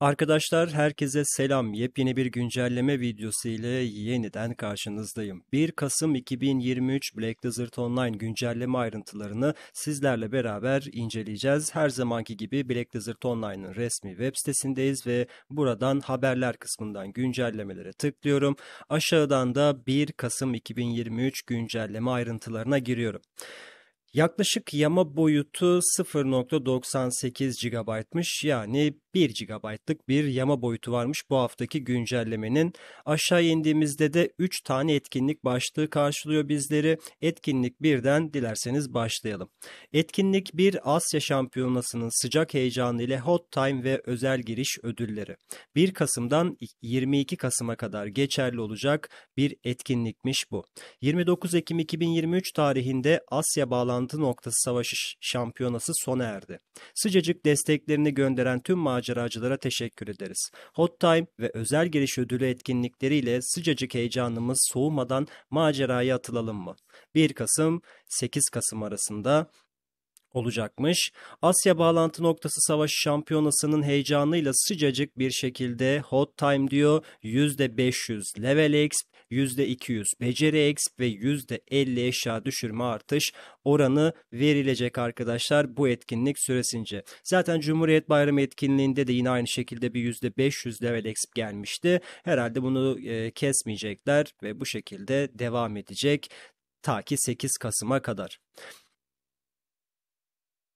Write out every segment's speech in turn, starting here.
Arkadaşlar herkese selam. Yepyeni bir güncelleme videosu ile yeniden karşınızdayım. 1 Kasım 2023 Black Desert Online güncelleme ayrıntılarını sizlerle beraber inceleyeceğiz. Her zamanki gibi Black Desert Online'ın resmi web sitesindeyiz ve buradan haberler kısmından güncellemelere tıklıyorum. Aşağıdan da 1 Kasım 2023 güncelleme ayrıntılarına giriyorum. Yaklaşık yama boyutu 0.98 GB'mış yani 1 GB'lık bir yama boyutu varmış bu haftaki güncellemenin. Aşağı indiğimizde de 3 tane etkinlik başlığı karşılıyor bizleri. Etkinlik birden dilerseniz başlayalım. Etkinlik 1 Asya Şampiyonası'nın sıcak heyecanı ile Hot Time ve özel giriş ödülleri. 1 Kasım'dan 22 Kasım'a kadar geçerli olacak bir etkinlikmiş bu. 29 Ekim 2023 tarihinde Asya bağlantısı bağlantı noktası savaşı şampiyonası sona erdi. Sıcacık desteklerini gönderen tüm maceracılara teşekkür ederiz. Hot Time ve özel giriş ödülü etkinlikleriyle sıcacık heyecanımız soğumadan maceraya atılalım mı? 1 Kasım 8 Kasım arasında olacakmış. Asya Bağlantı Noktası Savaşı Şampiyonası'nın heyecanıyla sıcacık bir şekilde Hot Time diyor %500 Level Exp, %200 Beceri Exp ve %50 eşya düşürme artış oranı verilecek arkadaşlar bu etkinlik süresince. Zaten Cumhuriyet Bayramı etkinliğinde de yine aynı şekilde bir %500 Level Exp gelmişti. Herhalde bunu e, kesmeyecekler ve bu şekilde devam edecek ta ki 8 Kasım'a kadar.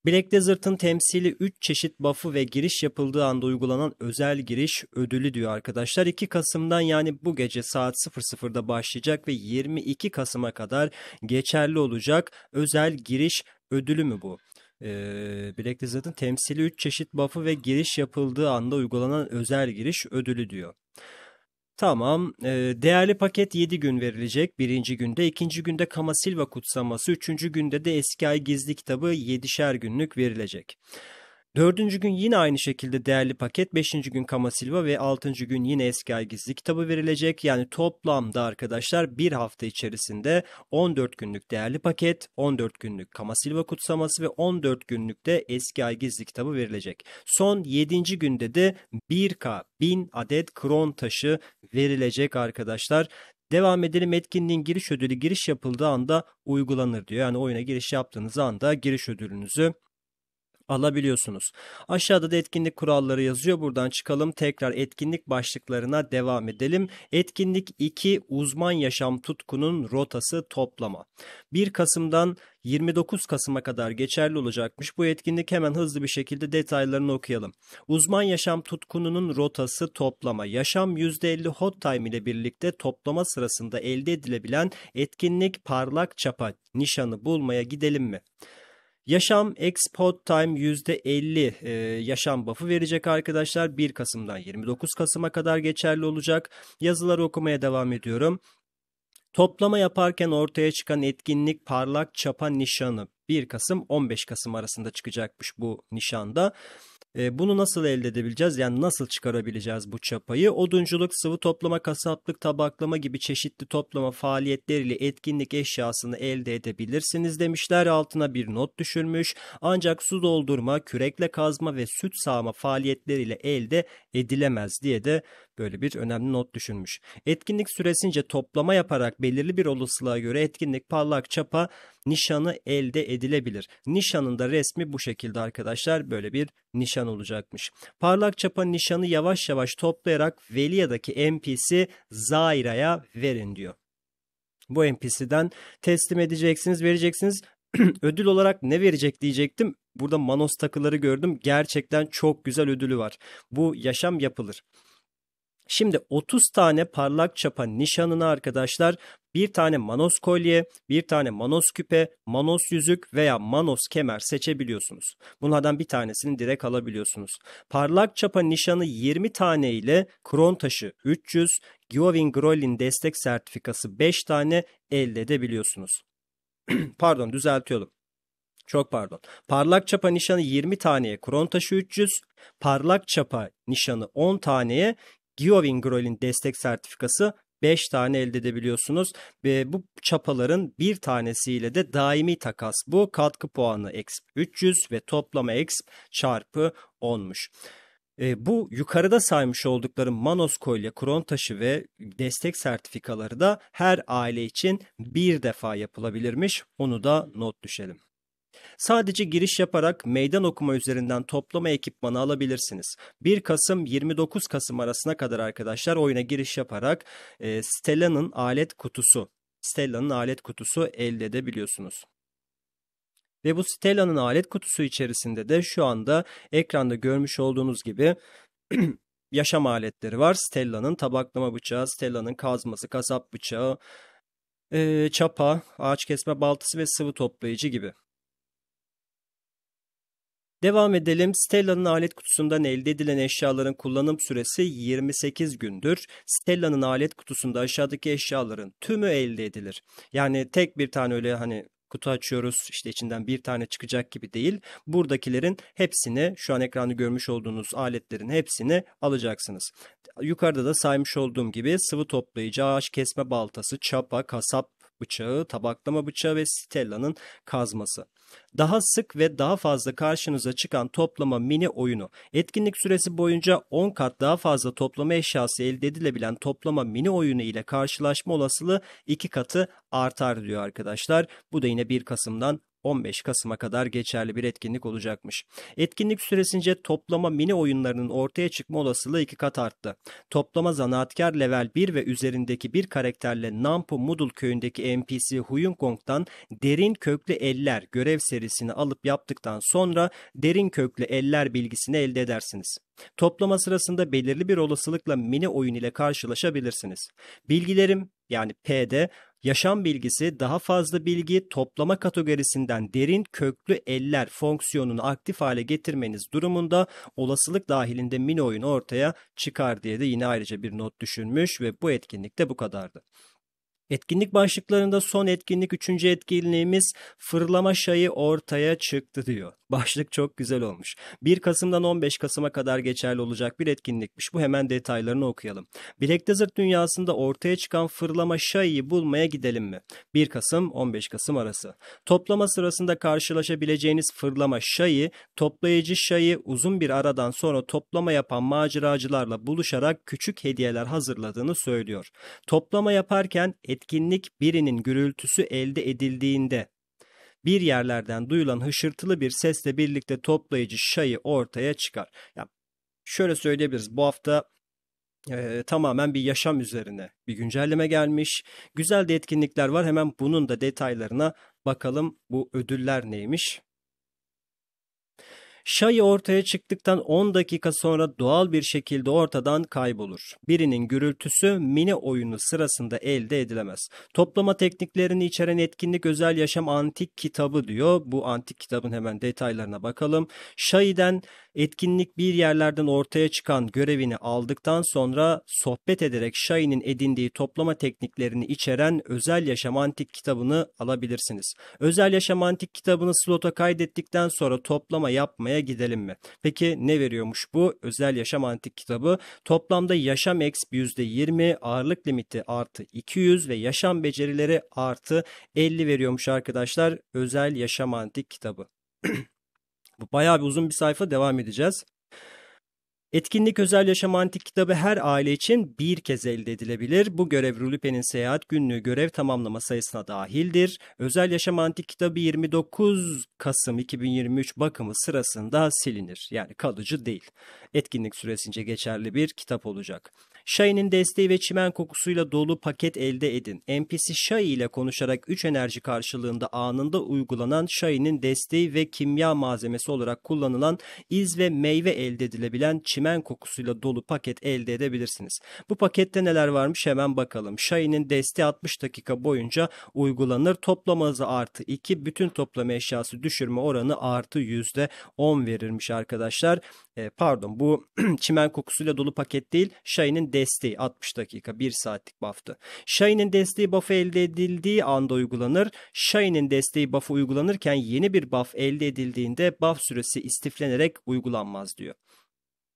Black Desert'ın temsili 3 çeşit buff'ı ve giriş yapıldığı anda uygulanan özel giriş ödülü diyor arkadaşlar. 2 Kasım'dan yani bu gece saat 00'da başlayacak ve 22 Kasım'a kadar geçerli olacak özel giriş ödülü mü bu? Ee, Black Desert'ın temsili 3 çeşit buff'ı ve giriş yapıldığı anda uygulanan özel giriş ödülü diyor. Tamam. Ee, değerli paket 7 gün verilecek. Birinci günde, ikinci günde Kama Silva kutsanması, üçüncü günde de Eski Ay Gizli Kitabı 7'şer günlük verilecek. Dördüncü gün yine aynı şekilde değerli paket. Beşinci gün Kama Silva ve altıncı gün yine eski ay gizli kitabı verilecek. Yani toplamda arkadaşlar bir hafta içerisinde 14 günlük değerli paket, 14 günlük Kama Silva kutsaması ve 14 günlük de eski ay gizli kitabı verilecek. Son yedinci günde de 1K 1000 adet kron taşı verilecek arkadaşlar. Devam edelim etkinliğin giriş ödülü giriş yapıldığı anda uygulanır diyor. Yani oyuna giriş yaptığınız anda giriş ödülünüzü alabiliyorsunuz. Aşağıda da etkinlik kuralları yazıyor. Buradan çıkalım. Tekrar etkinlik başlıklarına devam edelim. Etkinlik 2 uzman yaşam tutkunun rotası toplama. 1 Kasım'dan 29 Kasım'a kadar geçerli olacakmış. Bu etkinlik hemen hızlı bir şekilde detaylarını okuyalım. Uzman yaşam tutkununun rotası toplama. Yaşam %50 hot time ile birlikte toplama sırasında elde edilebilen etkinlik parlak çapa nişanı bulmaya gidelim mi? Yaşam Expod Time %50 e, yaşam buff'ı verecek arkadaşlar. 1 Kasım'dan 29 Kasım'a kadar geçerli olacak. Yazıları okumaya devam ediyorum. Toplama yaparken ortaya çıkan etkinlik parlak çapa nişanı 1 Kasım 15 Kasım arasında çıkacakmış bu nişanda. E, bunu nasıl elde edebileceğiz? Yani nasıl çıkarabileceğiz bu çapayı? Odunculuk, sıvı toplama, kasaplık, tabaklama gibi çeşitli toplama faaliyetleriyle etkinlik eşyasını elde edebilirsiniz demişler. Altına bir not düşürmüş. Ancak su doldurma, kürekle kazma ve süt sağma faaliyetleriyle elde edilemez diye de Böyle bir önemli not düşünmüş. Etkinlik süresince toplama yaparak belirli bir olasılığa göre etkinlik parlak çapa nişanı elde edilebilir. Nişanın da resmi bu şekilde arkadaşlar böyle bir nişan olacakmış. Parlak çapa nişanı yavaş yavaş toplayarak veliyadaki NPC Zaira'ya verin diyor. Bu NPC'den teslim edeceksiniz, vereceksiniz. ödül olarak ne verecek diyecektim. Burada Manos takıları gördüm. Gerçekten çok güzel ödülü var. Bu yaşam yapılır. Şimdi 30 tane parlak çapa nişanını arkadaşlar bir tane manos kolye, bir tane manos küpe, manos yüzük veya manos kemer seçebiliyorsunuz. Bunlardan bir tanesini direkt alabiliyorsunuz. Parlak çapa nişanı 20 tane ile kron taşı 300, Giovin Grolin destek sertifikası 5 tane elde edebiliyorsunuz. pardon düzeltiyorum. Çok pardon. Parlak çapa nişanı 20 taneye kron taşı 300, parlak çapa nişanı 10 taneye Giovin Grol'in destek sertifikası 5 tane elde edebiliyorsunuz ve bu çapaların bir tanesiyle de daimi takas. Bu katkı puanı exp 300 ve toplama exp çarpı 10'muş. E, bu yukarıda saymış oldukları Manos kolye, kron taşı ve destek sertifikaları da her aile için bir defa yapılabilirmiş. Onu da not düşelim. Sadece giriş yaparak meydan okuma üzerinden toplama ekipmanı alabilirsiniz. 1 Kasım 29 Kasım arasına kadar arkadaşlar oyuna giriş yaparak e, Stella'nın alet kutusu Stella'nın alet kutusu elde edebiliyorsunuz. Ve bu Stella'nın alet kutusu içerisinde de şu anda ekranda görmüş olduğunuz gibi yaşam aletleri var. Stella'nın tabaklama bıçağı, Stella'nın kazması, kasap bıçağı, e, çapa, ağaç kesme baltası ve sıvı toplayıcı gibi. Devam edelim. Stella'nın alet kutusundan elde edilen eşyaların kullanım süresi 28 gündür. Stella'nın alet kutusunda aşağıdaki eşyaların tümü elde edilir. Yani tek bir tane öyle hani kutu açıyoruz işte içinden bir tane çıkacak gibi değil. Buradakilerin hepsini şu an ekranı görmüş olduğunuz aletlerin hepsini alacaksınız. Yukarıda da saymış olduğum gibi sıvı toplayıcı, ağaç kesme baltası, çapa, kasap, bıçağı, tabaklama bıçağı ve Stella'nın kazması. Daha sık ve daha fazla karşınıza çıkan toplama mini oyunu. Etkinlik süresi boyunca 10 kat daha fazla toplama eşyası elde edilebilen toplama mini oyunu ile karşılaşma olasılığı 2 katı artar diyor arkadaşlar. Bu da yine 1 Kasım'dan 15 Kasım'a kadar geçerli bir etkinlik olacakmış. Etkinlik süresince toplama mini oyunlarının ortaya çıkma olasılığı iki kat arttı. Toplama zanaatkar level 1 ve üzerindeki bir karakterle Nampo Mudul köyündeki NPC Huyun Kong'dan Derin Köklü Eller görev serisini alıp yaptıktan sonra Derin Köklü Eller bilgisini elde edersiniz. Toplama sırasında belirli bir olasılıkla mini oyun ile karşılaşabilirsiniz. Bilgilerim yani P'de Yaşam bilgisi daha fazla bilgi toplama kategorisinden derin köklü eller fonksiyonunu aktif hale getirmeniz durumunda olasılık dahilinde mini oyun ortaya çıkar diye de yine ayrıca bir not düşünmüş ve bu etkinlik de bu kadardı. Etkinlik başlıklarında son etkinlik, üçüncü etkinliğimiz fırlama şayı ortaya çıktı diyor. Başlık çok güzel olmuş. 1 Kasım'dan 15 Kasım'a kadar geçerli olacak bir etkinlikmiş. Bu hemen detaylarını okuyalım. Black Desert dünyasında ortaya çıkan fırlama şayiyi bulmaya gidelim mi? 1 Kasım-15 Kasım arası. Toplama sırasında karşılaşabileceğiniz fırlama şayi, toplayıcı şayi uzun bir aradan sonra toplama yapan maceracılarla buluşarak küçük hediyeler hazırladığını söylüyor. Toplama yaparken etkinlik birinin gürültüsü elde edildiğinde bir yerlerden duyulan hışırtılı bir sesle birlikte toplayıcı şayı ortaya çıkar. Yani şöyle söyleyebiliriz bu hafta e, tamamen bir yaşam üzerine bir güncelleme gelmiş. Güzel de etkinlikler var hemen bunun da detaylarına bakalım bu ödüller neymiş. Şayı ortaya çıktıktan 10 dakika sonra doğal bir şekilde ortadan kaybolur. Birinin gürültüsü mini oyunu sırasında elde edilemez. Toplama tekniklerini içeren etkinlik özel yaşam antik kitabı diyor. Bu antik kitabın hemen detaylarına bakalım. Şayiden etkinlik bir yerlerden ortaya çıkan görevini aldıktan sonra sohbet ederek şayinin edindiği toplama tekniklerini içeren Özel Yaşam Antik kitabını alabilirsiniz. Özel Yaşam Antik kitabını slota kaydettikten sonra toplama yapmaya aşamaya gidelim mi? Peki ne veriyormuş bu? Özel Yaşam Antik kitabı toplamda yaşam eks %20, ağırlık limiti artı 200 ve yaşam becerileri artı 50 veriyormuş arkadaşlar. Özel Yaşam Antik kitabı. bu bayağı bir uzun bir sayfa devam edeceğiz. Etkinlik özel yaşam antik kitabı her aile için bir kez elde edilebilir. Bu görev Rulüpe'nin seyahat günlüğü görev tamamlama sayısına dahildir. Özel yaşam antik kitabı 29 Kasım 2023 bakımı sırasında silinir. Yani kalıcı değil. Etkinlik süresince geçerli bir kitap olacak. Shai'nin desteği ve çimen kokusuyla dolu paket elde edin. NPC Shai ile konuşarak 3 enerji karşılığında anında uygulanan Shai'nin desteği ve kimya malzemesi olarak kullanılan iz ve meyve elde edilebilen çimen çimen kokusuyla dolu paket elde edebilirsiniz. Bu pakette neler varmış hemen bakalım. Şahin'in desteği 60 dakika boyunca uygulanır. Toplama azı artı 2. Bütün toplama eşyası düşürme oranı artı %10 verirmiş arkadaşlar. E, pardon bu çimen kokusuyla dolu paket değil. Şahin'in desteği 60 dakika 1 saatlik baftı. Şahin'in desteği buff'ı elde edildiği anda uygulanır. Şahin'in desteği buff'ı uygulanırken yeni bir buff elde edildiğinde buff süresi istiflenerek uygulanmaz diyor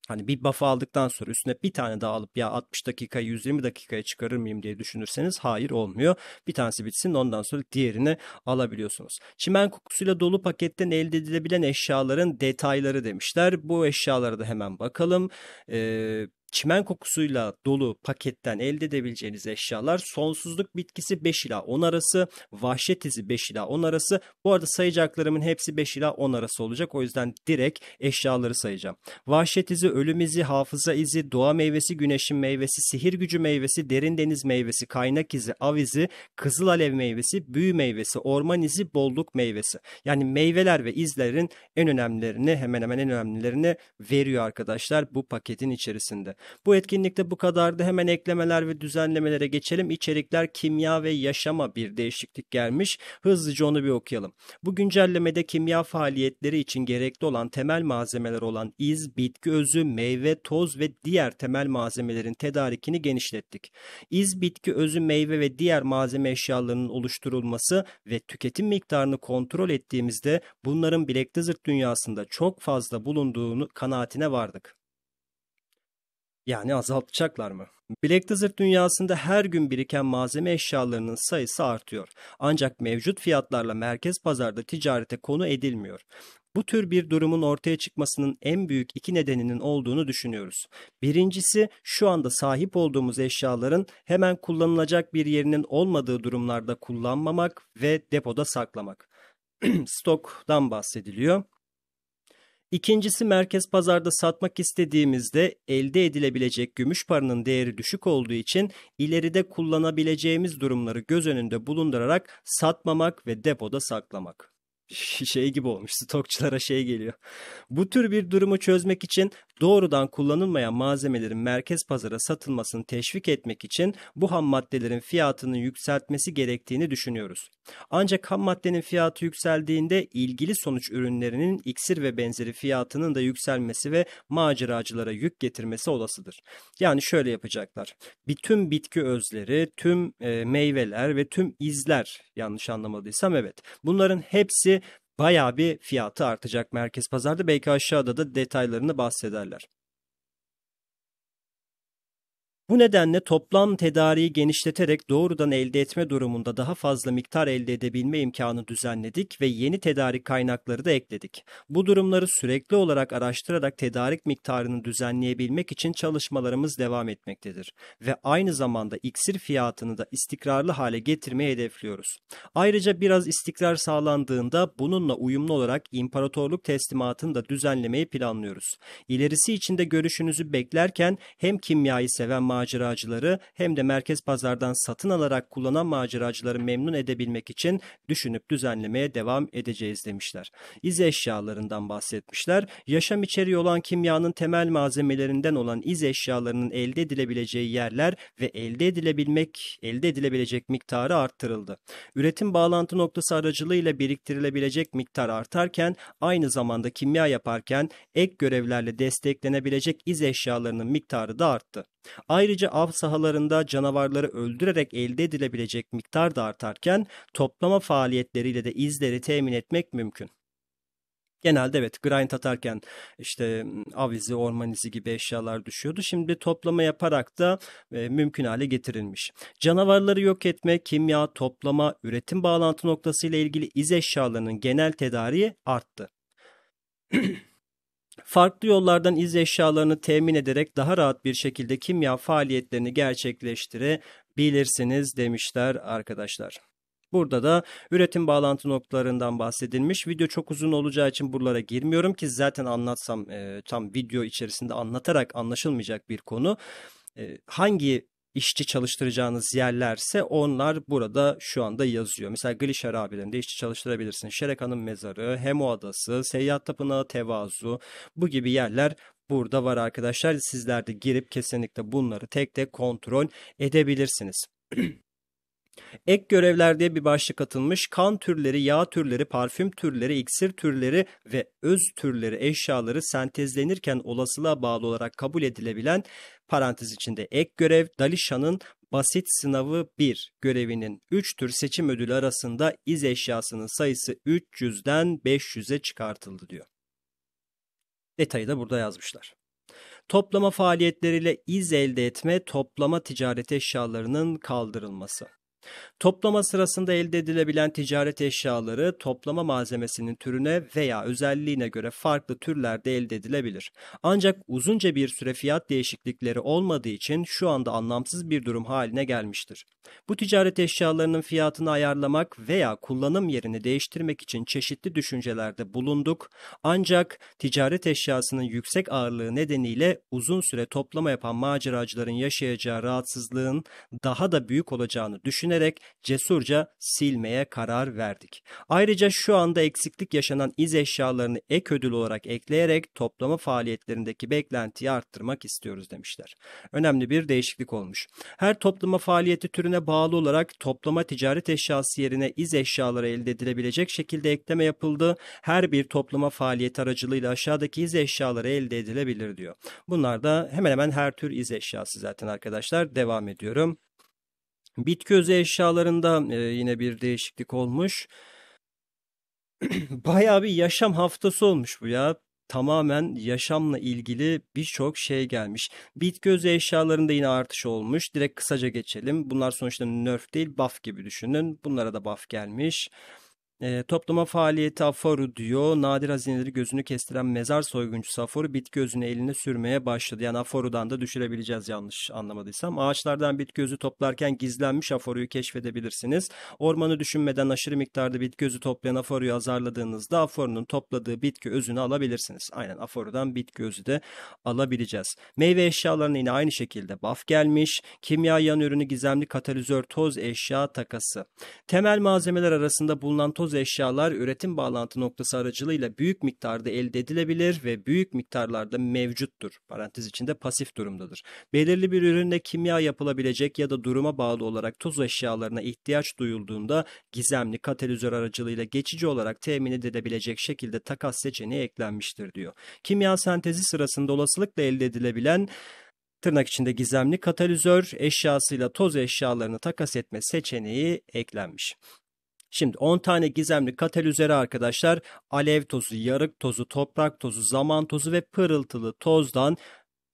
hani bir buff aldıktan sonra üstüne bir tane daha alıp ya 60 dakika 120 dakikaya çıkarır mıyım diye düşünürseniz hayır olmuyor. Bir tanesi bitsin ondan sonra diğerini alabiliyorsunuz. Çimen kokusuyla dolu paketten elde edilebilen eşyaların detayları demişler. Bu eşyalara da hemen bakalım. Ee, çimen kokusuyla dolu paketten elde edebileceğiniz eşyalar sonsuzluk bitkisi 5 ila 10 arası, vahşet izi 5 ila 10 arası. Bu arada sayacaklarımın hepsi 5 ila 10 arası olacak. O yüzden direkt eşyaları sayacağım. Vahşet izi, ölüm izi, hafıza izi, doğa meyvesi, güneşin meyvesi, sihir gücü meyvesi, derin deniz meyvesi, kaynak izi, av izi, kızıl alev meyvesi, büyü meyvesi, orman izi, bolluk meyvesi. Yani meyveler ve izlerin en önemlilerini hemen hemen en önemlilerini veriyor arkadaşlar bu paketin içerisinde. Bu etkinlikte bu kadardı. Hemen eklemeler ve düzenlemelere geçelim. İçerikler kimya ve yaşama bir değişiklik gelmiş. Hızlıca onu bir okuyalım. Bu güncellemede kimya faaliyetleri için gerekli olan temel malzemeler olan iz, bitki özü, meyve, toz ve diğer temel malzemelerin tedarikini genişlettik. İz, bitki özü, meyve ve diğer malzeme eşyalarının oluşturulması ve tüketim miktarını kontrol ettiğimizde bunların bilekte zırt dünyasında çok fazla bulunduğunu kanaatine vardık. Yani azaltacaklar mı? Black Desert dünyasında her gün biriken malzeme eşyalarının sayısı artıyor. Ancak mevcut fiyatlarla merkez pazarda ticarete konu edilmiyor. Bu tür bir durumun ortaya çıkmasının en büyük iki nedeninin olduğunu düşünüyoruz. Birincisi şu anda sahip olduğumuz eşyaların hemen kullanılacak bir yerinin olmadığı durumlarda kullanmamak ve depoda saklamak. Stoktan bahsediliyor. İkincisi merkez pazarda satmak istediğimizde elde edilebilecek gümüş paranın değeri düşük olduğu için ileride kullanabileceğimiz durumları göz önünde bulundurarak satmamak ve depoda saklamak şey gibi olmuş stokçulara şey geliyor. Bu tür bir durumu çözmek için doğrudan kullanılmayan malzemelerin merkez pazara satılmasını teşvik etmek için bu ham maddelerin fiyatını yükseltmesi gerektiğini düşünüyoruz. Ancak ham maddenin fiyatı yükseldiğinde ilgili sonuç ürünlerinin iksir ve benzeri fiyatının da yükselmesi ve maceracılara yük getirmesi olasıdır. Yani şöyle yapacaklar. Bütün bitki özleri, tüm e, meyveler ve tüm izler yanlış anlamadıysam evet. Bunların hepsi bayağı bir fiyatı artacak merkez pazarda. Belki aşağıda da detaylarını bahsederler. Bu nedenle toplam tedariği genişleterek doğrudan elde etme durumunda daha fazla miktar elde edebilme imkanı düzenledik ve yeni tedarik kaynakları da ekledik. Bu durumları sürekli olarak araştırarak tedarik miktarını düzenleyebilmek için çalışmalarımız devam etmektedir ve aynı zamanda iksir fiyatını da istikrarlı hale getirmeyi hedefliyoruz. Ayrıca biraz istikrar sağlandığında bununla uyumlu olarak imparatorluk teslimatını da düzenlemeyi planlıyoruz. İlerisi için de görüşünüzü beklerken hem kimyayı seven maceracıları hem de merkez pazardan satın alarak kullanan maceracıları memnun edebilmek için düşünüp düzenlemeye devam edeceğiz demişler. İz eşyalarından bahsetmişler. Yaşam içeriği olan kimyanın temel malzemelerinden olan iz eşyalarının elde edilebileceği yerler ve elde edilebilmek elde edilebilecek miktarı arttırıldı. Üretim bağlantı noktası aracılığıyla biriktirilebilecek miktar artarken aynı zamanda kimya yaparken ek görevlerle desteklenebilecek iz eşyalarının miktarı da arttı. Ayrıca av sahalarında canavarları öldürerek elde edilebilecek miktar da artarken toplama faaliyetleriyle de izleri temin etmek mümkün. Genelde evet grind atarken işte avizi, orman izi gibi eşyalar düşüyordu. Şimdi toplama yaparak da e, mümkün hale getirilmiş. Canavarları yok etme, kimya, toplama, üretim bağlantı noktası ile ilgili iz eşyalarının genel tedariği arttı. farklı yollardan iz eşyalarını temin ederek daha rahat bir şekilde kimya faaliyetlerini gerçekleştirebilirsiniz demişler arkadaşlar. Burada da üretim bağlantı noktalarından bahsedilmiş. Video çok uzun olacağı için buralara girmiyorum ki zaten anlatsam e, tam video içerisinde anlatarak anlaşılmayacak bir konu. E, hangi işçi çalıştıracağınız yerlerse onlar burada şu anda yazıyor. Mesela Glişer abilerinde işçi çalıştırabilirsiniz. Şereka'nın mezarı, Hemo Adası, Seyyat Tapınağı Tevazu bu gibi yerler burada var arkadaşlar. Sizler de girip kesinlikle bunları tek tek kontrol edebilirsiniz. Ek görevler diye bir başlık atılmış. Kan türleri, yağ türleri, parfüm türleri, iksir türleri ve öz türleri eşyaları sentezlenirken olasılığa bağlı olarak kabul edilebilen parantez içinde ek görev Dalişan'ın basit sınavı 1 görevinin 3 tür seçim ödülü arasında iz eşyasının sayısı 300'den 500'e çıkartıldı diyor. Detayı da burada yazmışlar. Toplama faaliyetleriyle iz elde etme, toplama ticaret eşyalarının kaldırılması. Toplama sırasında elde edilebilen ticaret eşyaları toplama malzemesinin türüne veya özelliğine göre farklı türlerde elde edilebilir. Ancak uzunca bir süre fiyat değişiklikleri olmadığı için şu anda anlamsız bir durum haline gelmiştir. Bu ticaret eşyalarının fiyatını ayarlamak veya kullanım yerini değiştirmek için çeşitli düşüncelerde bulunduk ancak ticaret eşyasının yüksek ağırlığı nedeniyle uzun süre toplama yapan maceracıların yaşayacağı rahatsızlığın daha da büyük olacağını düşünerek düşünerek cesurca silmeye karar verdik. Ayrıca şu anda eksiklik yaşanan iz eşyalarını ek ödül olarak ekleyerek toplama faaliyetlerindeki beklentiyi arttırmak istiyoruz demişler. Önemli bir değişiklik olmuş. Her toplama faaliyeti türüne bağlı olarak toplama ticaret eşyası yerine iz eşyaları elde edilebilecek şekilde ekleme yapıldı. Her bir toplama faaliyeti aracılığıyla aşağıdaki iz eşyaları elde edilebilir diyor. Bunlar da hemen hemen her tür iz eşyası zaten arkadaşlar. Devam ediyorum. Bitki özü eşyalarında e, yine bir değişiklik olmuş. Bayağı bir yaşam haftası olmuş bu ya. Tamamen yaşamla ilgili birçok şey gelmiş. Bitki özü eşyalarında yine artış olmuş. Direkt kısaca geçelim. Bunlar sonuçta nerf değil buff gibi düşünün. Bunlara da buff gelmiş. Gelmiş. E, ee, toplama faaliyeti aforu diyor. Nadir hazineleri gözünü kestiren mezar soyguncusu aforu bitki özünü eline sürmeye başladı. Yani aforudan da düşürebileceğiz yanlış anlamadıysam. Ağaçlardan bitki gözü toplarken gizlenmiş aforuyu keşfedebilirsiniz. Ormanı düşünmeden aşırı miktarda bitki gözü toplayan aforuyu azarladığınızda aforunun topladığı bitki özünü alabilirsiniz. Aynen aforudan bitki gözü de alabileceğiz. Meyve eşyalarına yine aynı şekilde buff gelmiş. Kimya yan ürünü gizemli katalizör toz eşya takası. Temel malzemeler arasında bulunan toz bulunduğunuz eşyalar üretim bağlantı noktası aracılığıyla büyük miktarda elde edilebilir ve büyük miktarlarda mevcuttur. Parantez içinde pasif durumdadır. Belirli bir üründe kimya yapılabilecek ya da duruma bağlı olarak toz eşyalarına ihtiyaç duyulduğunda gizemli katalizör aracılığıyla geçici olarak temin edilebilecek şekilde takas seçeneği eklenmiştir diyor. Kimya sentezi sırasında olasılıkla elde edilebilen tırnak içinde gizemli katalizör eşyasıyla toz eşyalarını takas etme seçeneği eklenmiş. Şimdi 10 tane gizemli katel üzeri arkadaşlar alev tozu, yarık tozu, toprak tozu, zaman tozu ve pırıltılı tozdan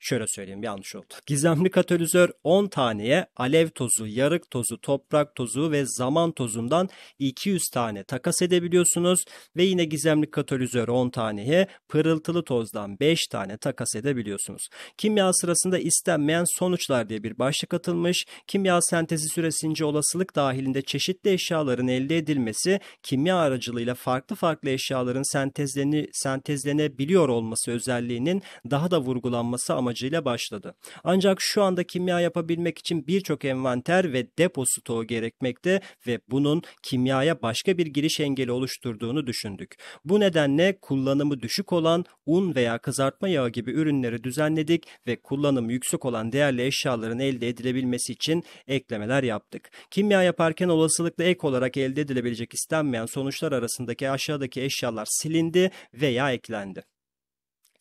Şöyle söyleyeyim bir yanlış oldu. Gizemli katalizör 10 taneye alev tozu, yarık tozu, toprak tozu ve zaman tozundan 200 tane takas edebiliyorsunuz. Ve yine gizemli katalizör 10 taneye pırıltılı tozdan 5 tane takas edebiliyorsunuz. Kimya sırasında istenmeyen sonuçlar diye bir başlık atılmış. Kimya sentezi süresince olasılık dahilinde çeşitli eşyaların elde edilmesi, kimya aracılığıyla farklı farklı eşyaların sentezleni, sentezlenebiliyor olması özelliğinin daha da vurgulanması amacı amacıyla başladı. Ancak şu anda kimya yapabilmek için birçok envanter ve depo stoğu gerekmekte ve bunun kimyaya başka bir giriş engeli oluşturduğunu düşündük. Bu nedenle kullanımı düşük olan un veya kızartma yağı gibi ürünleri düzenledik ve kullanımı yüksek olan değerli eşyaların elde edilebilmesi için eklemeler yaptık. Kimya yaparken olasılıkla ek olarak elde edilebilecek istenmeyen sonuçlar arasındaki aşağıdaki eşyalar silindi veya eklendi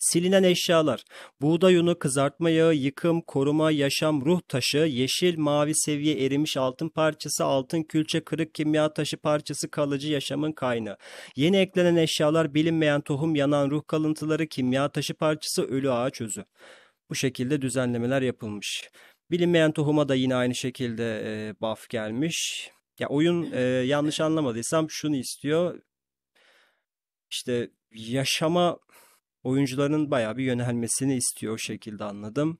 silinen eşyalar, buğday unu, kızartma yağı, yıkım, koruma, yaşam, ruh taşı, yeşil, mavi seviye erimiş altın parçası, altın külçe, kırık kimya taşı parçası kalıcı yaşamın kaynağı. Yeni eklenen eşyalar bilinmeyen tohum, yanan ruh kalıntıları, kimya taşı parçası, ölü ağaç özü. Bu şekilde düzenlemeler yapılmış. Bilinmeyen tohuma da yine aynı şekilde e, buff gelmiş. Ya oyun e, yanlış anlamadıysam şunu istiyor. İşte yaşama oyuncuların bayağı bir yönelmesini istiyor o şekilde anladım.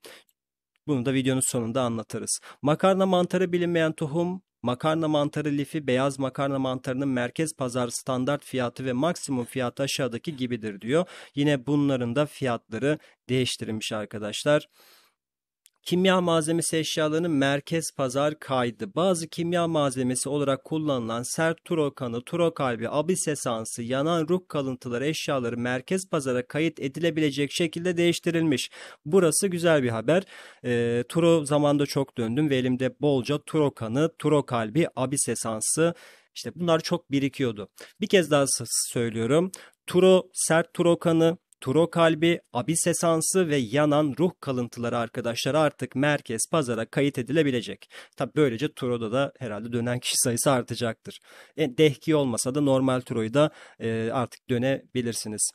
Bunu da videonun sonunda anlatırız. Makarna mantarı bilinmeyen tohum Makarna mantarı lifi beyaz makarna mantarının merkez pazar standart fiyatı ve maksimum fiyatı aşağıdaki gibidir diyor. Yine bunların da fiyatları değiştirilmiş arkadaşlar kimya malzemesi eşyalarının merkez pazar kaydı. Bazı kimya malzemesi olarak kullanılan sert trokanı, trokalbi, abis esansı, yanan ruh kalıntıları eşyaları merkez pazara kayıt edilebilecek şekilde değiştirilmiş. Burası güzel bir haber. E, turo zamanda çok döndüm ve elimde bolca trokanı, trokalbi, abis esansı işte bunlar çok birikiyordu. Bir kez daha söylüyorum. Turo, sert trokanı. Turo kalbi, abis esansı ve yanan ruh kalıntıları arkadaşlar artık merkez pazara kayıt edilebilecek. Tabi böylece Turo'da da herhalde dönen kişi sayısı artacaktır. E, dehki olmasa da normal Turo'yu da e, artık dönebilirsiniz.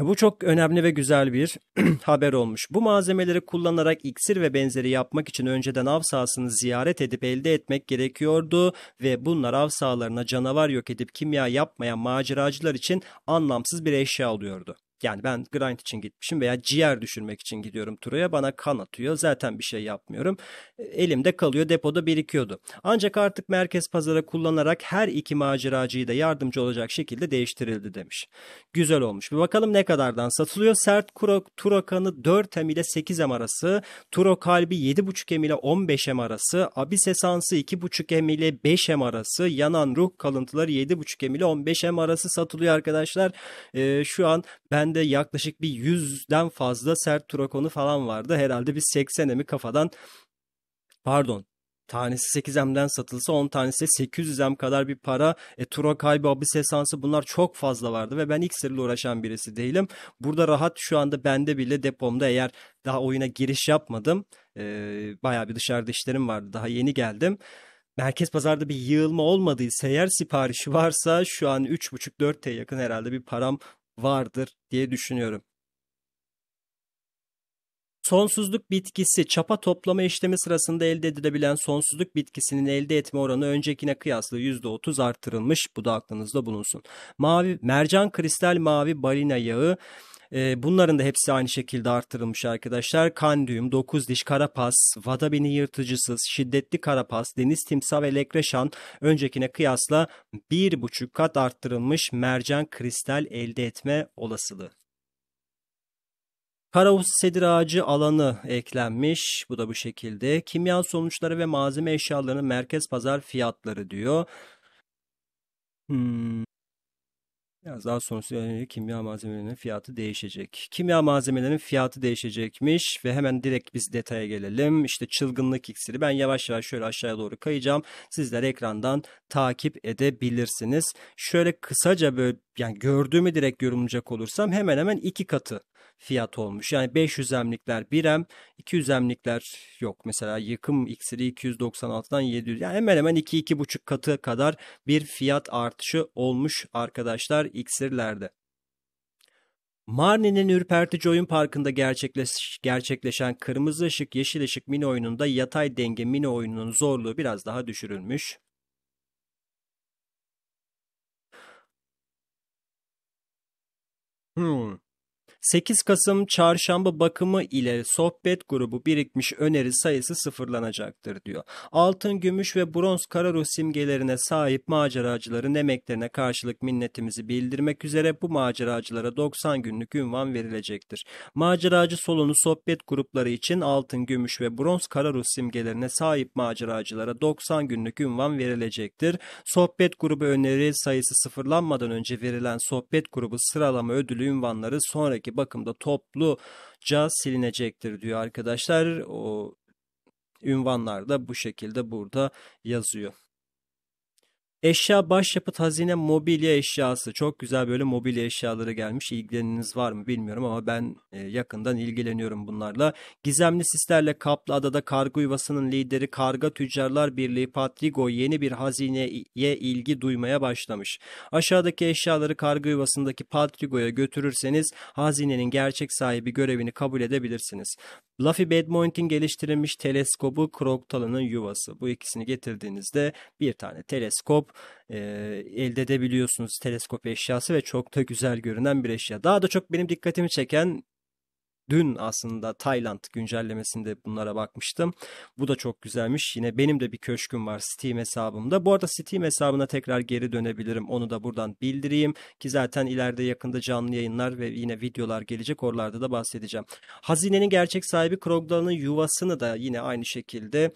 Bu çok önemli ve güzel bir haber olmuş. Bu malzemeleri kullanarak iksir ve benzeri yapmak için önceden av sahasını ziyaret edip elde etmek gerekiyordu ve bunlar av sahalarına canavar yok edip kimya yapmayan maceracılar için anlamsız bir eşya oluyordu. Yani ben grind için gitmişim veya ciğer düşürmek için gidiyorum turaya. Bana kan atıyor. Zaten bir şey yapmıyorum. E, elimde kalıyor. Depoda birikiyordu. Ancak artık merkez pazara kullanarak her iki maceracıyı da yardımcı olacak şekilde değiştirildi demiş. Güzel olmuş. Bir bakalım ne kadardan satılıyor. Sert Kuro, kanı 4 em ile 8 em arası. Turo kalbi 7,5 em ile 15 em arası. Abis esansı 2,5 em ile 5 em arası. Yanan ruh kalıntıları 7,5 em ile 15 em arası satılıyor arkadaşlar. Ee, şu an ben içinde yaklaşık bir yüzden fazla sert trakonu falan vardı. Herhalde bir 80 emi kafadan pardon tanesi 8M'den satılsa 10 tanesi 800M kadar bir para. E, tura kaybı, abis esansı bunlar çok fazla vardı ve ben X'ler ile uğraşan birisi değilim. Burada rahat şu anda bende bile depomda eğer daha oyuna giriş yapmadım. E, bayağı bir dışarıda işlerim vardı daha yeni geldim. Merkez pazarda bir yığılma olmadıysa eğer siparişi varsa şu an 3.5-4T yakın herhalde bir param vardır diye düşünüyorum. Sonsuzluk bitkisi çapa toplama işlemi sırasında elde edilebilen sonsuzluk bitkisinin elde etme oranı öncekine kıyasla %30 artırılmış. Bu da aklınızda bulunsun. Mavi mercan kristal mavi balina yağı ee, bunların da hepsi aynı şekilde artırılmış arkadaşlar. Kandüyüm, dokuz diş, karapas, vadabini yırtıcısız, şiddetli karapas, deniz timsah ve lekreşan öncekine kıyasla bir buçuk kat arttırılmış mercan kristal elde etme olasılığı. Karavus sedir ağacı alanı eklenmiş. Bu da bu şekilde. Kimya sonuçları ve malzeme eşyalarının merkez pazar fiyatları diyor. Hmm, Biraz daha sonrası yönelik kimya malzemelerinin fiyatı değişecek. Kimya malzemelerinin fiyatı değişecekmiş ve hemen direkt biz detaya gelelim. İşte çılgınlık iksiri ben yavaş yavaş şöyle aşağıya doğru kayacağım. Sizler ekrandan takip edebilirsiniz. Şöyle kısaca böyle yani gördüğümü direkt yorumlayacak olursam hemen hemen iki katı fiyat olmuş. Yani 500 emlikler 1 em, 200 emlikler yok. Mesela yıkım iksiri 296'dan 700. Yani hemen hemen 2-2,5 katı kadar bir fiyat artışı olmuş arkadaşlar iksirlerde. Marne'nin ürpertici oyun parkında gerçekleş, gerçekleşen kırmızı ışık yeşil ışık mini oyununda yatay denge mini oyununun zorluğu biraz daha düşürülmüş. Hmm. 8 Kasım çarşamba bakımı ile sohbet grubu birikmiş öneri sayısı sıfırlanacaktır diyor. Altın, gümüş ve bronz kara simgelerine sahip maceracıların emeklerine karşılık minnetimizi bildirmek üzere bu maceracılara 90 günlük ünvan verilecektir. Maceracı solunu sohbet grupları için altın, gümüş ve bronz kara simgelerine sahip maceracılara 90 günlük ünvan verilecektir. Sohbet grubu öneri sayısı sıfırlanmadan önce verilen sohbet grubu sıralama ödülü ünvanları sonraki bir bakımda topluca silinecektir diyor arkadaşlar. O ünvanlar da bu şekilde burada yazıyor. Eşya başyapıt hazine mobilya eşyası. Çok güzel böyle mobilya eşyaları gelmiş. İlgileniniz var mı bilmiyorum ama ben e, yakından ilgileniyorum bunlarla. Gizemli sislerle kaplı adada kargo yuvasının lideri Karga Tüccarlar Birliği Patrigo yeni bir hazineye ilgi duymaya başlamış. Aşağıdaki eşyaları kargo yuvasındaki Patrigo'ya götürürseniz hazinenin gerçek sahibi görevini kabul edebilirsiniz. Luffy Bedmoint'in geliştirilmiş teleskobu Krogtalan'ın yuvası. Bu ikisini getirdiğinizde bir tane teleskop e, elde edebiliyorsunuz. Teleskop eşyası ve çok da güzel görünen bir eşya. Daha da çok benim dikkatimi çeken dün aslında Tayland güncellemesinde bunlara bakmıştım. Bu da çok güzelmiş. Yine benim de bir köşküm var Steam hesabımda. Bu arada Steam hesabına tekrar geri dönebilirim. Onu da buradan bildireyim ki zaten ileride yakında canlı yayınlar ve yine videolar gelecek. Oralarda da bahsedeceğim. Hazinenin gerçek sahibi Krogdal'ın yuvasını da yine aynı şekilde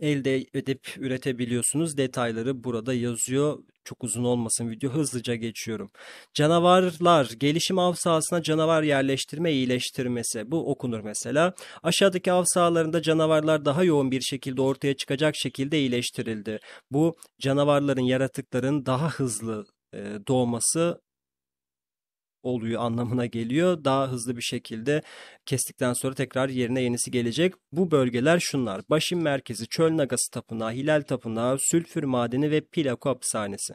elde edip üretebiliyorsunuz. Detayları burada yazıyor. Çok uzun olmasın video hızlıca geçiyorum. Canavarlar gelişim av sahasına canavar yerleştirme iyileştirmesi bu okunur mesela. Aşağıdaki av sahalarında canavarlar daha yoğun bir şekilde ortaya çıkacak şekilde iyileştirildi. Bu canavarların yaratıkların daha hızlı doğması oluyor anlamına geliyor. Daha hızlı bir şekilde kestikten sonra tekrar yerine yenisi gelecek. Bu bölgeler şunlar. başın merkezi Çöl Nagası Tapınağı, Hilal Tapınağı, Sülfür Madeni ve Pilako Hapishanesi.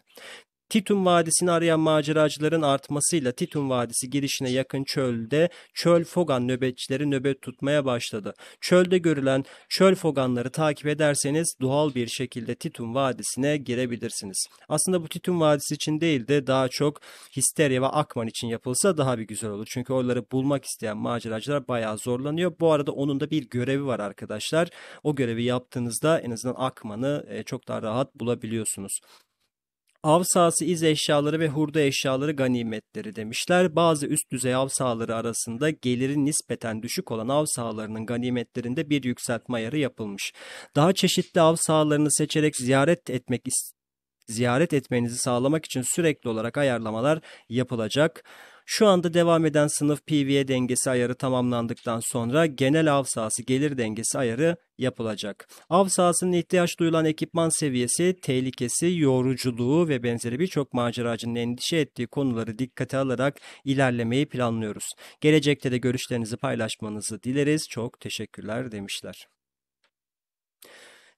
Titun Vadisi'ni arayan maceracıların artmasıyla Titun Vadisi girişine yakın çölde çöl fogan nöbetçileri nöbet tutmaya başladı. Çölde görülen çöl foganları takip ederseniz doğal bir şekilde Titun Vadisi'ne girebilirsiniz. Aslında bu Titun Vadisi için değil de daha çok Histeria ve Akman için yapılsa daha bir güzel olur. Çünkü oraları bulmak isteyen maceracılar bayağı zorlanıyor. Bu arada onun da bir görevi var arkadaşlar. O görevi yaptığınızda en azından Akman'ı e, çok daha rahat bulabiliyorsunuz. Av sahası iz eşyaları ve hurda eşyaları ganimetleri demişler. Bazı üst düzey av sahaları arasında geliri nispeten düşük olan av sahalarının ganimetlerinde bir yükseltme ayarı yapılmış. Daha çeşitli av sahalarını seçerek ziyaret etmek ziyaret etmenizi sağlamak için sürekli olarak ayarlamalar yapılacak. Şu anda devam eden sınıf PV'e dengesi ayarı tamamlandıktan sonra genel av sahası gelir dengesi ayarı yapılacak. Av sahasının ihtiyaç duyulan ekipman seviyesi, tehlikesi, yoruculuğu ve benzeri birçok maceracının endişe ettiği konuları dikkate alarak ilerlemeyi planlıyoruz. Gelecekte de görüşlerinizi paylaşmanızı dileriz. Çok teşekkürler demişler.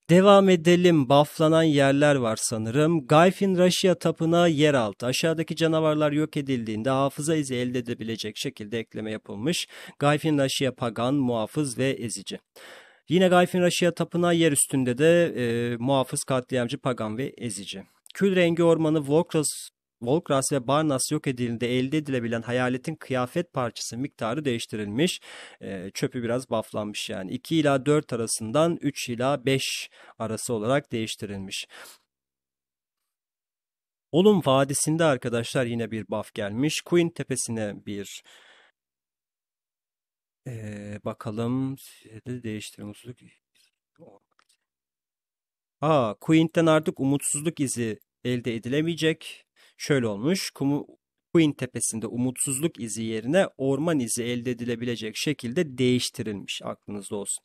Devam edelim. Bufflanan yerler var sanırım. Gayfin Raşia Tapınağı yeraltı. Aşağıdaki canavarlar yok edildiğinde hafıza izi elde edebilecek şekilde ekleme yapılmış. Gayfin Raşia Pagan, Muhafız ve Ezici. Yine Gayfin Raşia Tapınağı yer üstünde de e, Muhafız, Katliamcı, Pagan ve Ezici. Kül rengi ormanı Volkras Volkras ve Barnas yok edildiğinde elde edilebilen hayaletin kıyafet parçası miktarı değiştirilmiş. E, çöpü biraz baflanmış yani. 2 ila 4 arasından 3 ila 5 arası olarak değiştirilmiş. Olum Vadisi'nde arkadaşlar yine bir baf gelmiş. Queen Tepesi'ne bir ee, bakalım değiştirelim mutsuzluk. Aa, Queen'den artık umutsuzluk izi elde edilemeyecek. Şöyle olmuş. Kumu Queen tepesinde umutsuzluk izi yerine orman izi elde edilebilecek şekilde değiştirilmiş aklınızda olsun.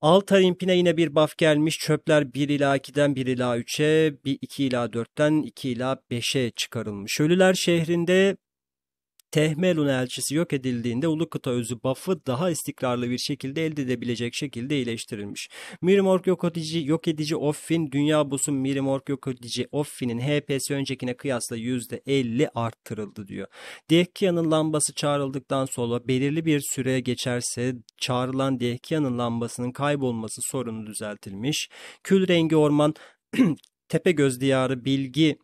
Altar impine yine bir buff gelmiş. Çöpler 1 ila 2'den 1 ila 3'e, 2 ila 4'ten 2 ila 5'e çıkarılmış. Ölüler şehrinde Tehmelun elçisi yok edildiğinde Ulu Kıta özü buff'ı daha istikrarlı bir şekilde elde edebilecek şekilde iyileştirilmiş. Mirimorg yok edici, yok edici Offin, Dünya Boss'un Mirimorg yok edici Offin'in HP'si öncekine kıyasla %50 arttırıldı diyor. Dehkia'nın lambası çağrıldıktan sonra belirli bir süreye geçerse çağrılan Dehkia'nın lambasının kaybolması sorunu düzeltilmiş. Kül rengi orman tepe göz diyarı bilgi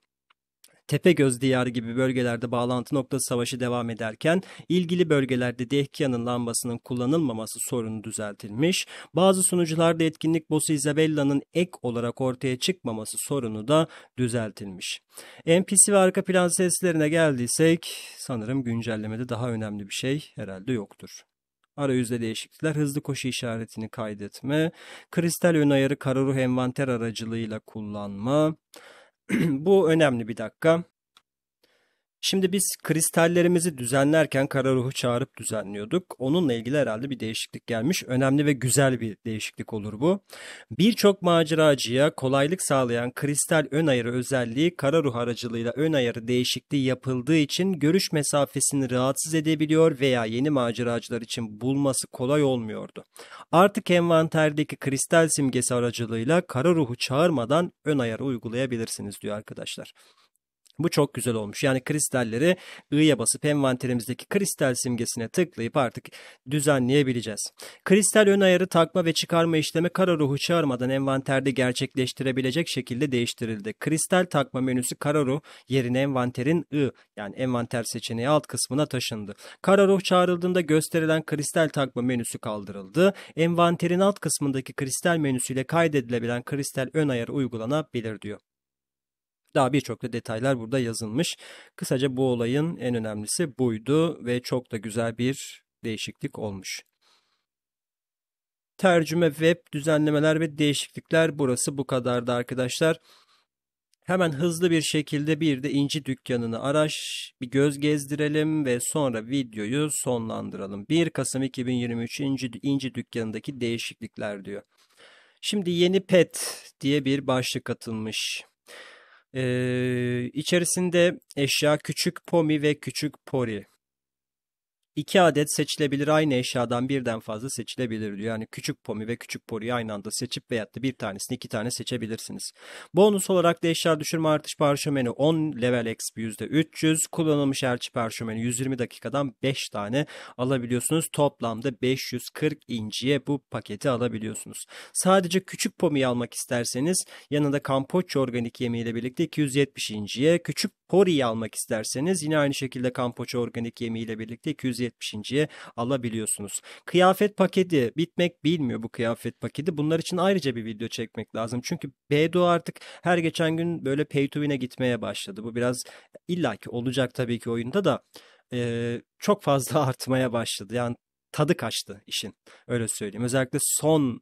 Tepegöz Diyarı gibi bölgelerde bağlantı noktası savaşı devam ederken ilgili bölgelerde dehkiyanın lambasının kullanılmaması sorunu düzeltilmiş. Bazı sunucularda etkinlik boss'u Isabella'nın ek olarak ortaya çıkmaması sorunu da düzeltilmiş. NPC ve arka plan seslerine geldiysek sanırım güncellemede daha önemli bir şey herhalde yoktur. Arayüzde değişiklikler, hızlı koşu işaretini kaydetme, kristal ön ayarı kararuh envanter aracılığıyla kullanma, Bu önemli bir dakika. Şimdi biz kristallerimizi düzenlerken kara ruhu çağırıp düzenliyorduk. Onunla ilgili herhalde bir değişiklik gelmiş. Önemli ve güzel bir değişiklik olur bu. Birçok maceracıya kolaylık sağlayan kristal ön ayarı özelliği kara ruh aracılığıyla ön ayarı değişikliği yapıldığı için görüş mesafesini rahatsız edebiliyor veya yeni maceracılar için bulması kolay olmuyordu. Artık envanterdeki kristal simgesi aracılığıyla kara ruhu çağırmadan ön ayarı uygulayabilirsiniz diyor arkadaşlar. Bu çok güzel olmuş. Yani kristalleri I'ya basıp envanterimizdeki kristal simgesine tıklayıp artık düzenleyebileceğiz. Kristal ön ayarı takma ve çıkarma işlemi kara ruhu çağırmadan envanterde gerçekleştirebilecek şekilde değiştirildi. Kristal takma menüsü kara ruh yerine envanterin I yani envanter seçeneği alt kısmına taşındı. Kara ruh çağrıldığında gösterilen kristal takma menüsü kaldırıldı. Envanterin alt kısmındaki kristal menüsüyle kaydedilebilen kristal ön ayarı uygulanabilir diyor. Daha birçok da detaylar burada yazılmış. Kısaca bu olayın en önemlisi buydu ve çok da güzel bir değişiklik olmuş. Tercüme, web, düzenlemeler ve değişiklikler burası bu kadardı arkadaşlar. Hemen hızlı bir şekilde bir de inci dükkanını araş, bir göz gezdirelim ve sonra videoyu sonlandıralım. 1 Kasım 2023 inci, inci dükkanındaki değişiklikler diyor. Şimdi yeni pet diye bir başlık atılmış. Ee, içerisinde eşya küçük Pomi ve küçük Pori İki adet seçilebilir aynı eşyadan birden fazla seçilebilir diyor. Yani küçük pomi ve küçük poriyi aynı anda seçip veyahut da bir tanesini iki tane seçebilirsiniz. Bonus olarak da eşya düşürme artış parşömeni 10 level exp %300. Kullanılmış elçi parşömeni 120 dakikadan 5 tane alabiliyorsunuz. Toplamda 540 inciye bu paketi alabiliyorsunuz. Sadece küçük pomiyi almak isterseniz yanında kampoçya organik yemiyle birlikte 270 inciye. Küçük poriyi almak isterseniz yine aynı şekilde kampoçya organik yemiyle birlikte 270 170.ye alabiliyorsunuz. Kıyafet paketi bitmek bilmiyor bu kıyafet paketi. Bunlar için ayrıca bir video çekmek lazım. Çünkü Bedo artık her geçen gün böyle pay to win'e gitmeye başladı. Bu biraz illaki olacak tabii ki oyunda da e, çok fazla artmaya başladı. Yani tadı kaçtı işin öyle söyleyeyim. Özellikle son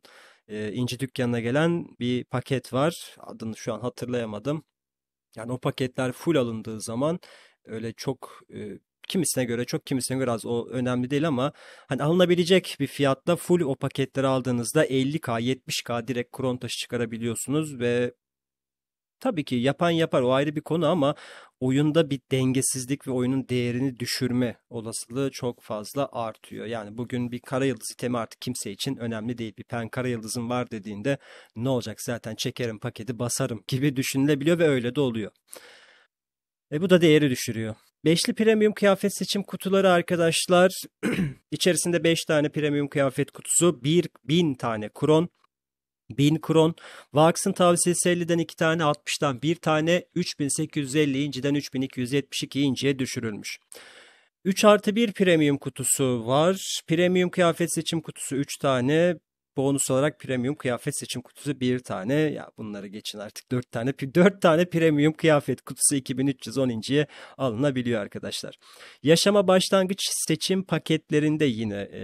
e, inci dükkanına gelen bir paket var. Adını şu an hatırlayamadım. Yani o paketler full alındığı zaman öyle çok e, kimisine göre çok kimisine göre az o önemli değil ama hani alınabilecek bir fiyatta full o paketleri aldığınızda 50k 70k direkt kron taşı çıkarabiliyorsunuz ve tabii ki yapan yapar o ayrı bir konu ama oyunda bir dengesizlik ve oyunun değerini düşürme olasılığı çok fazla artıyor. Yani bugün bir kara yıldız itemi artık kimse için önemli değil. Bir pen kara karayıldızın var dediğinde ne olacak zaten çekerim paketi basarım gibi düşünülebiliyor ve öyle de oluyor. E bu da değeri düşürüyor. Beşli premium kıyafet seçim kutuları arkadaşlar. içerisinde 5 tane premium kıyafet kutusu, 1 bin tane kron, 1000 kron. Vax'ın tavsiyesi 50'den 2 tane, 60'dan 1 tane, 3850 inciden 3272 inciye düşürülmüş. 3 artı 1 premium kutusu var. Premium kıyafet seçim kutusu 3 tane. Bonus olarak premium kıyafet seçim kutusu bir tane. Ya bunları geçin artık dört tane. dört tane premium kıyafet kutusu 2310 inciye alınabiliyor arkadaşlar. Yaşama başlangıç seçim paketlerinde yine e,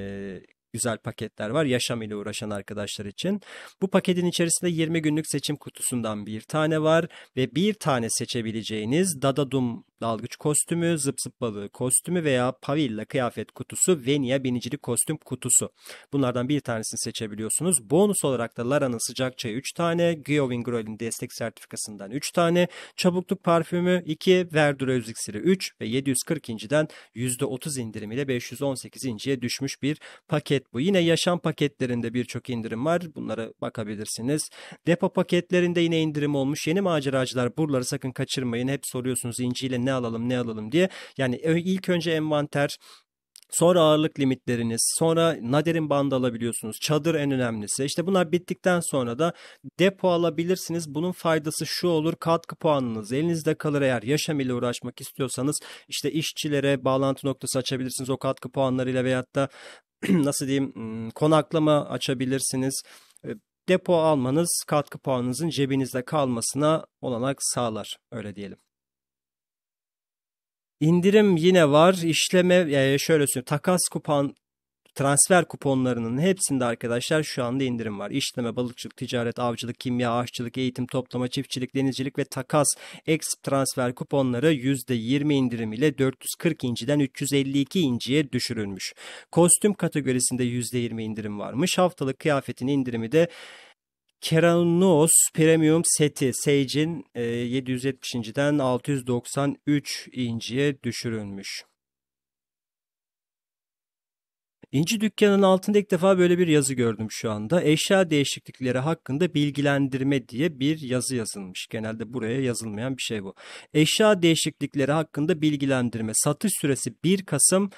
güzel paketler var yaşam ile uğraşan arkadaşlar için. Bu paketin içerisinde 20 günlük seçim kutusundan bir tane var ve bir tane seçebileceğiniz Dadadum dalgıç kostümü, zıp zıp balığı kostümü veya pavilla kıyafet kutusu ve binicili kostüm kutusu. Bunlardan bir tanesini seçebiliyorsunuz. Bonus olarak da Lara'nın sıcak çayı 3 tane, Giovin Grol'in destek sertifikasından 3 tane, çabukluk parfümü 2, Verdura Öziksiri 3 ve 742.den %30 indirim ile 518 inciye düşmüş bir paket bu. Yine yaşam paketlerinde birçok indirim var. Bunlara bakabilirsiniz. Depo paketlerinde yine indirim olmuş. Yeni maceracılar buraları sakın kaçırmayın. Hep soruyorsunuz inciyle ne alalım ne alalım diye. Yani e, ilk önce envanter Sonra ağırlık limitleriniz, sonra naderin bandı alabiliyorsunuz. Çadır en önemlisi. İşte bunlar bittikten sonra da depo alabilirsiniz. Bunun faydası şu olur. Katkı puanınız elinizde kalır eğer yaşam ile uğraşmak istiyorsanız işte işçilere bağlantı noktası açabilirsiniz o katkı puanlarıyla veyahut da nasıl diyeyim konaklama açabilirsiniz e, depo almanız katkı puanınızın cebinizde kalmasına olanak sağlar öyle diyelim. İndirim yine var. İşleme e, şöyle söyleyeyim. Takas kupon transfer kuponlarının hepsinde arkadaşlar şu anda indirim var. İşleme, balıkçılık, ticaret, avcılık, kimya, ağaççılık eğitim, toplama, çiftçilik, denizcilik ve takas exp transfer kuponları %20 indirim ile 440 inciden 352 inciye düşürülmüş. Kostüm kategorisinde %20 indirim varmış. Haftalık kıyafetin indirimi de Keranos Premium seti Sage'in 770'den e, 693 inciye düşürülmüş. İnci dükkanının altında ilk defa böyle bir yazı gördüm şu anda. Eşya değişiklikleri hakkında bilgilendirme diye bir yazı yazılmış. Genelde buraya yazılmayan bir şey bu. Eşya değişiklikleri hakkında bilgilendirme. Satış süresi 1 Kasım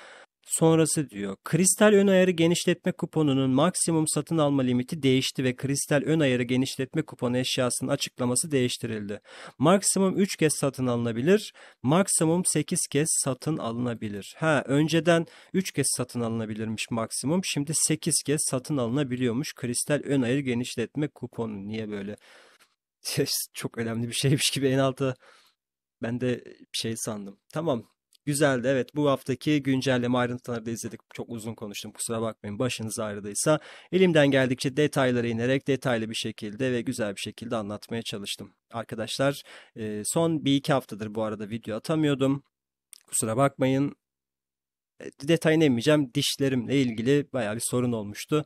Sonrası diyor. Kristal ön ayarı genişletme kuponunun maksimum satın alma limiti değişti ve kristal ön ayarı genişletme kuponu eşyasının açıklaması değiştirildi. Maksimum 3 kez satın alınabilir. Maksimum 8 kez satın alınabilir. Ha önceden 3 kez satın alınabilirmiş maksimum. Şimdi 8 kez satın alınabiliyormuş kristal ön ayarı genişletme kuponu. Niye böyle? Çok önemli bir şeymiş gibi en alta ben de şey sandım. Tamam Güzeldi evet bu haftaki güncelleme ayrıntıları da izledik. Çok uzun konuştum kusura bakmayın başınız ağrıdıysa. Elimden geldikçe detaylara inerek detaylı bir şekilde ve güzel bir şekilde anlatmaya çalıştım. Arkadaşlar e, son bir iki haftadır bu arada video atamıyordum. Kusura bakmayın. E, Detayını inmeyeceğim. Dişlerimle ilgili bayağı bir sorun olmuştu.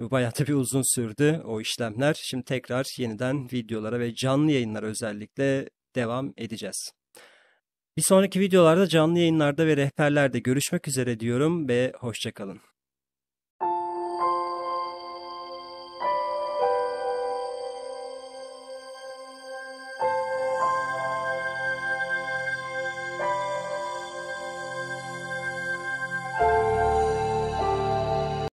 Bayağı tabii uzun sürdü o işlemler. Şimdi tekrar yeniden videolara ve canlı yayınlara özellikle devam edeceğiz. Bir sonraki videolarda canlı yayınlarda ve rehberlerde görüşmek üzere diyorum ve hoşçakalın.